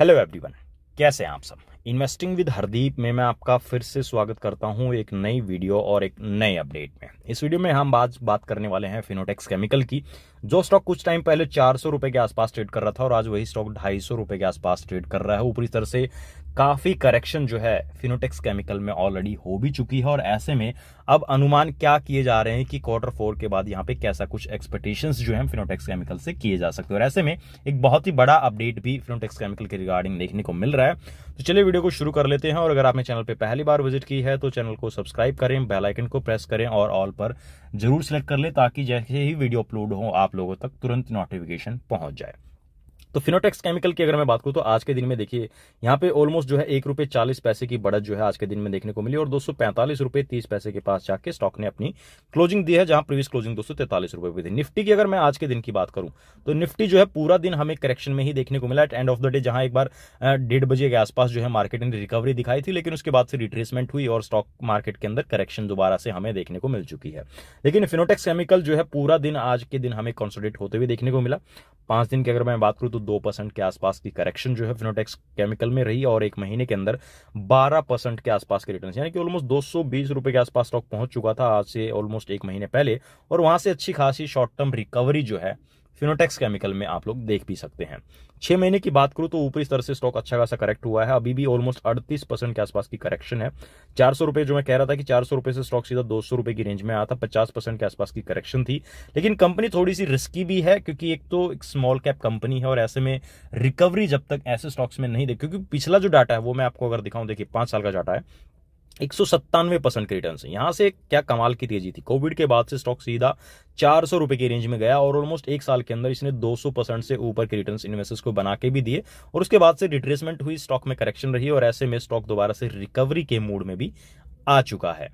hello everyone कैसे हैं आप सब इन्वेस्टिंग विद हरदीप में मैं आपका फिर से स्वागत करता हूं एक नई वीडियो और एक नए अपडेट में इस वीडियो में हम बात बात करने वाले हैं फिनोटेक्स केमिकल की जो स्टॉक कुछ टाइम पहले चार सौ रुपए के आसपास ट्रेड कर रहा था और आज वही स्टॉक ढाई सौ रुपए के आसपास ट्रेड कर रहा है ऊपरी तरह से काफी करेक्शन जो है फिनोटेक्स केमिकल में ऑलरेडी हो भी चुकी है और ऐसे में अब अनुमान क्या किए जा रहे हैं कि क्वार्टर फोर के बाद यहाँ पे कैसा कुछ एक्सपेक्टेशन जो है फिनोटेक्स केमिकल से किए जा सकते हैं और ऐसे में एक बहुत ही बड़ा अपडेट भी फिनोटेक्स केमिकल के रिगार्डिंग देखने को मिल रहा है तो चलिए वीडियो को शुरू कर लेते हैं और अगर आपने चैनल पर पहली बार विजिट की है तो चैनल को सब्सक्राइब करें बेलाइकन को प्रेस करें और ऑल पर जरूर सेलेक्ट कर लें ताकि जैसे ही वीडियो अपलोड हो आप लोगों तक तुरंत नोटिफिकेशन पहुंच जाए तो फिनोटेक्स केमिकल की अगर मैं बात करूँ तो आज के दिन में देखिए यहाँ पे ऑलमोस्ट जो है एक रुपये चालीस पैसे की बढ़त जो है आज के दिन में देखने को मिली और दो सौ पैंतालीस रुपये तीस पैसे के पास जाके स्टॉक ने अपनी क्लोजिंग दी है जहां प्रीवियस क्लोजिंग दो सौ तैतालीस रुपये थी निफ्टी की अगर मैं आज के दिन की बात करूँ तो निफ्टी जो है पूरा दिन हमें करेक्शन में ही देखने को मिला at end of the day जहां एक बार डेढ़ बजे के आसपास जो है मार्केट ने रिकवरी दिखाई थी लेकिन उसके बाद से रिट्रेसमेंट हुई और स्टॉक मार्केट के अंदर करेक्शन दोबारा से हमें देखने को मिल चुकी है लेकिन फिनोटेक्स केमिकल जो है पूरा दिन आज के दिन हमें कॉन्सोडेट होते हुए देखने को मिला पांच दिन की अगर मैं बात करूँ तो दो परसेंट के आसपास की करेक्शन जो है फिनोटेक्स केमिकल में रही और एक महीने के अंदर बारह परसेंट के आसपास के रिटर्न यानी कि ऑलमोस्ट दो सौ बीस रुपए के आसपास स्टॉक पहुंच चुका था आज से ऑलमोस्ट एक महीने पहले और वहां से अच्छी खासी शॉर्ट टर्म रिकवरी जो है फिनोटेक्स केमिकल में आप लोग देख भी सकते हैं छह महीने की बात करूं तो ऊपरी स्तर से स्टॉक अच्छा खासा करेक्ट हुआ है अभी भी ऑलमोस्ट अड़तीस परसेंट के आसपास की करेक्शन है चार सौ रुपए जो मैं कह रहा था कि चार सौ रुपए से स्टॉक सीधा दो सौ रुपए की रेंज में आया था पचास परसेंट के आसपास की करेक्शन थी लेकिन कंपनी थोड़ी सी रिस्की भी है क्योंकि एक तो एक स्मॉल कैप कंपनी है और ऐसे में रिकवरी जब तक ऐसे स्टॉक्स में नहीं देख क्योंकि पिछला जो डाटा है वो मैं आपको अगर दिखाऊं देखिए पांच साल का डाटा है एक सौ सत्तानवे परसेंट के रिटर्न यहाँ से क्या कमाल की तेजी थी कोविड के बाद से स्टॉक सीधा चार सौ रुपए की रेंज में गया और ऑलमोस्ट एक साल के अंदर इसने दो सौ परसेंट से ऊपर के रिटर्न इन्वेस्टर्स को बना के भी दिए और उसके बाद से रिट्रेसमेंट हुई स्टॉक में करेक्शन रही और ऐसे में स्टॉक दोबारा से रिकवरी के मूड में भी आ चुका है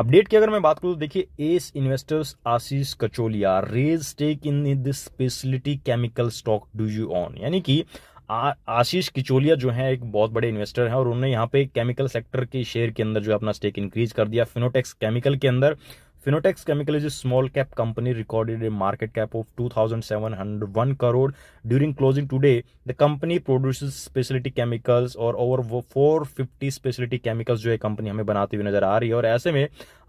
अपडेट की अगर मैं बात करूं तो देखिए as investors Ashish Kacholia raise stake in this speciality chemical stock do you own यानी कि आशीष किचोलिया जो है एक बहुत बड़े इन्वेस्टर हैं और उन्होंने यहाँ पे केमिकल सेक्टर के शेयर के अंदर जो अपना स्टेक इंक्रीज कर दिया फिनोटेक्स केमिकल के अंदर Fineotex chemical is small cap company recorded a market cap of 2,701 crore during closing today the company produces speciality chemicals और ओवर 450 स्पेशलिटी केमिकल्स जो है कंपनी हमें बनाती हुई नजर आ रही है और ऐसे में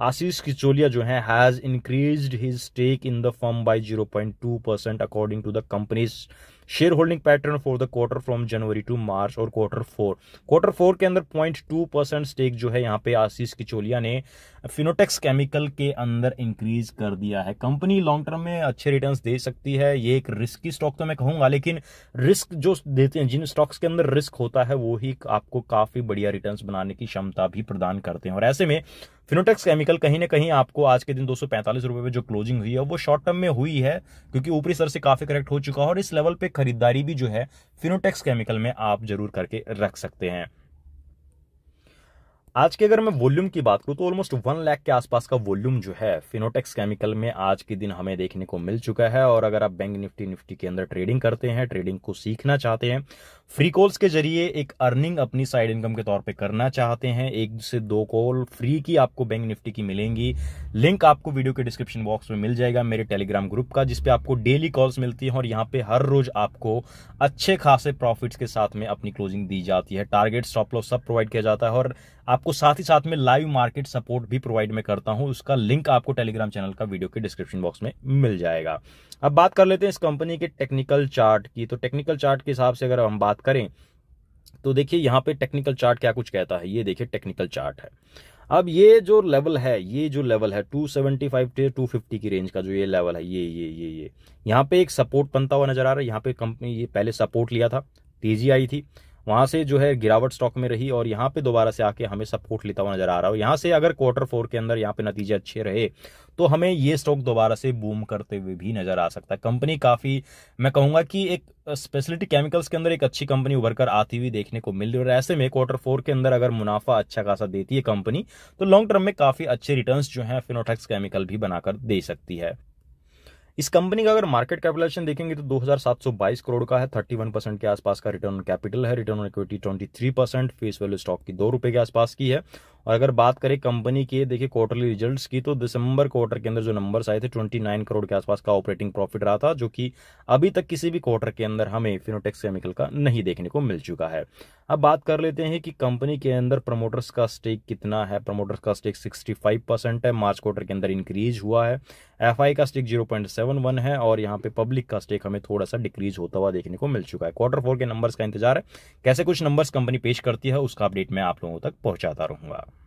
आशीष किचोलिया जो है has increase his stake in the firm by 0.2 percent according to the company's share holding pattern for the quarter from January to March और क्वार्टर फोर क्वार्टर फोर के अंदर पॉइंट टू परसेंट स्टेक जो है यहाँ पे आशीष किचोलिया ने Fineotex chemical के अंदर इंक्रीज कर दिया है कंपनी लॉन्ग टर्म में अच्छे रिटर्न दे सकती है ये एक रिस्की स्टॉक तो मैं कहूंगा लेकिन रिस्क जो देते हैं जिन स्टॉक्स के अंदर रिस्क होता है वो ही आपको काफी बढ़िया रिटर्न बनाने की क्षमता भी प्रदान करते हैं और ऐसे में फिनोटेक्स केमिकल कहीं ना कहीं आपको आज के दिन दो सौ पे जो क्लोजिंग हुई है वो शॉर्ट टर्म में हुई है क्योंकि ऊपरी सर से काफी करेक्ट हो चुका है और इस लेवल पे खरीदारी भी जो है फिनोटेक्स केमिकल में आप जरूर करके रख सकते हैं आज के अगर मैं वॉल्यूम की बात करूँ तो ऑलमोस्ट वन लाख के आसपास का वॉल्यूम जो है फिनोटेक्स केमिकल में आज के दिन हमें देखने को मिल चुका है और अगर आप बैंक निफ्टी निफ्टी के अंदर ट्रेडिंग करते हैं ट्रेडिंग को सीखना चाहते हैं फ्री कॉल्स के जरिए एक अर्निंग अपनी साइड इनकम के तौर पे करना चाहते हैं एक से दो कॉल फ्री की आपको बैंक निफ्टी की मिलेंगी लिंक आपको वीडियो के डिस्क्रिप्शन बॉक्स में मिल जाएगा मेरे टेलीग्राम ग्रुप का जिसपे आपको डेली कॉल्स मिलती हैं और यहाँ पे हर रोज आपको अच्छे खासे प्रॉफिट्स के साथ में अपनी क्लोजिंग दी जाती है टारगेट स्टॉप लॉस सब प्रोवाइड किया जाता है और आपको साथ ही साथ में लाइव मार्केट सपोर्ट भी प्रोवाइड में करता हूं उसका लिंक आपको टेलीग्राम चैनल का वीडियो के डिस्क्रिप्शन बॉक्स में मिल जाएगा अब बात कर लेते हैं इस कंपनी के टेक्निकल चार्ट की तो टेक्निकल चार्ट के हिसाब से अगर हम बात करें तो देखिए यहाँ पे टेक्निकल चार्ट क्या कुछ कहता है ये देखिए टेक्निकल चार्ट है अब ये जो लेवल है ये जो लेवल है 275 सेवेंटी फाइव टू टू की रेंज का जो ये लेवल है ये ये ये ये यहाँ पे एक सपोर्ट बनता हुआ नजर आ रहा है यहाँ पे कंपनी ये पहले सपोर्ट लिया था तेजी आई थी वहां से जो है गिरावट स्टॉक में रही और यहाँ पे दोबारा से आके हमें सपोर्ट लेता हुआ नजर आ रहा है यहाँ से अगर क्वार्टर फोर के अंदर यहाँ पे नतीजे अच्छे रहे तो हमें ये स्टॉक दोबारा से बूम करते हुए भी नजर आ सकता है कंपनी काफी मैं कहूंगा कि एक स्पेशलिटी केमिकल्स के अंदर एक अच्छी कंपनी उभर कर आती हुई देखने को मिल रही है और ऐसे में क्वार्टर फोर के अंदर अगर मुनाफा अच्छा खासा देती है कंपनी तो लॉन्ग टर्म में काफी अच्छे रिटर्न जो है फिनोटेक्स केमिकल भी बनाकर दे सकती है इस कंपनी का अगर मार्केट कैपिटलाइजेशन देखेंगे तो 2722 करोड़ का है 31 परसेंट के आसपास का रिटर्न कैपिटल है return on equity 23 percent face value stock की दो रुपए के आसपास की है और अगर बात करें कंपनी के देखिए क्वार्टरली रिजल्ट्स की तो दिसंबर क्वार्टर के अंदर जो नंबर्स आए थे 29 करोड़ के आसपास का ऑपरेटिंग प्रॉफिट रहा था जो कि अभी तक किसी भी क्वार्टर के अंदर हमें फिनोटेक्स केमिकल का नहीं देखने को मिल चुका है अब बात कर लेते हैं कि कंपनी के अंदर प्रमोटर्स का स्टेक कितना है प्रमोटर्स का स्टेक 65 परसेंट है मार्च क्वार्टर के अंदर इंक्रीज हुआ है एफ का स्टेक 0.71 है और यहाँ पे पब्लिक का स्टेक हमें थोड़ा सा डिक्रीज होता हुआ देखने को मिल चुका है क्वार्टर फोर के नंबर्स का इंतजार है कैसे कुछ नंबर्स कंपनी पेश करती है उसका अपडेट मैं आप लोगों तक पहुंचाता रहूंगा